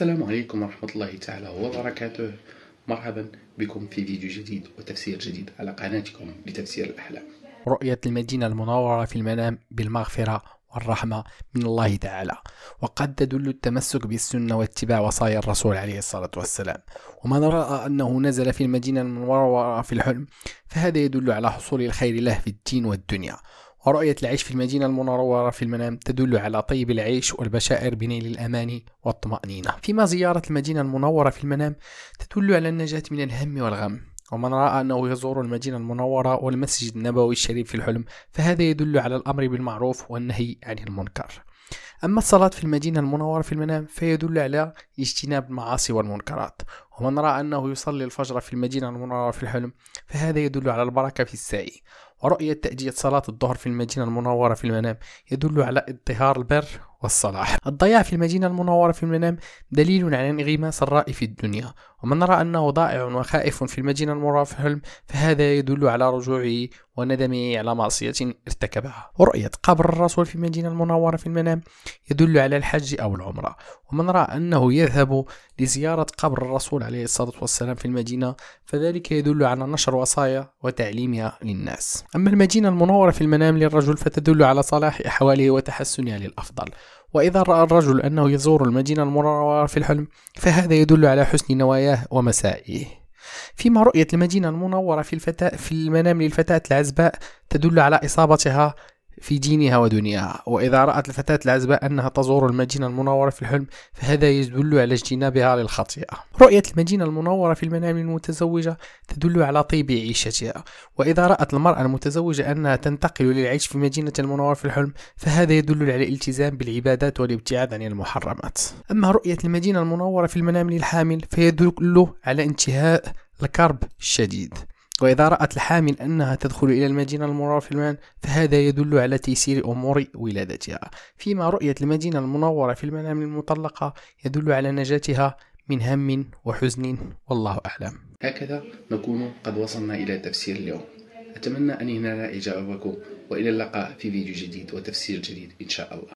السلام عليكم ورحمة الله تعالى وبركاته مرحبا بكم في فيديو جديد وتفسير جديد على قناتكم لتفسير الأحلام رؤية المدينة المنورة في المنام بالمغفرة والرحمة من الله تعالى وقد تدل التمسك بالسنة واتباع وصايا الرسول عليه الصلاة والسلام ومن رأى أنه نزل في المدينة المنورة في الحلم فهذا يدل على حصول الخير له في الدين والدنيا ورؤية العيش في المدينة المنورة في المنام تدل على طيب العيش والبشائر بنيل الأمان والطمأنينة فيما زيارة المدينة المنورة في المنام تدل على النجاة من الهم والغم ومن رأى أنه يزور المدينة المنورة والمسجد النبوي الشريف في الحلم فهذا يدل على الأمر بالمعروف والنهي عن المنكر أما الصلاة في المدينة المنورة في المنام فيدل على اجتناب المعاصي والمنكرات ومن رأى أنه يصلي الفجر في المدينة المنورة في الحلم فهذا يدل على البركة في السعي رؤية تأجية صلاة الظهر في المدينة المنورة في المنام يدل على اضطهار البر والصلاح الضياع في المدينة المنورة في المنام دليل على انغماس سراء في الدنيا ومن رأى أنه ضائع وخائف في المدينة المنورة في الحلم فهذا يدل على رجوعه وندمه على معصية ارتكبها ورؤية قبر الرسول في المدينة المنورة في المنام يدل على الحج أو العمرة ومن رأى أنه يذهب لزيارة قبر الرسول عليه الصلاة والسلام في المدينة فذلك يدل على نشر وصايا وتعليمها للناس أما المدينة المنورة في المنام للرجل فتدل على صلاح أحواله وتحسنها للأفضل وإذا رأى الرجل أنه يزور المدينة المنورة في الحلم فهذا يدل على حسن نواياه ومسائيه فيما رؤية المدينة المنورة في, الفتاة في المنام للفتاة العزباء تدل على إصابتها في دينها ودنياها وإذا رأت الفتاة العزباء أنها تزور المدينة المنورة في الحلم فهذا يدل على اجتنابها للخطيئة رؤية المدينة المنورة في المنام المتزوجة تدل على طيب عيشتها وإذا رأت المرأة المتزوجة أنها تنتقل للعيش في المدينة المنورة في الحلم فهذا يدل على الالتزام بالعبادات والابتعاد عن المحرمات أما رؤية المدينة المنورة في المنام للحامل فيدل على انتهاء الكرب الشديد وإذا رأت الحامل أنها تدخل إلى المدينة المنورة في المنام فهذا يدل على تيسير أمور ولادتها فيما رؤية المدينة المنورة في المنام المطلقة يدل على نجاتها من هم وحزن والله أعلم هكذا نكون قد وصلنا إلى تفسير اليوم أتمنى أن ينال إعجابكم وإلى اللقاء في فيديو جديد وتفسير جديد إن شاء الله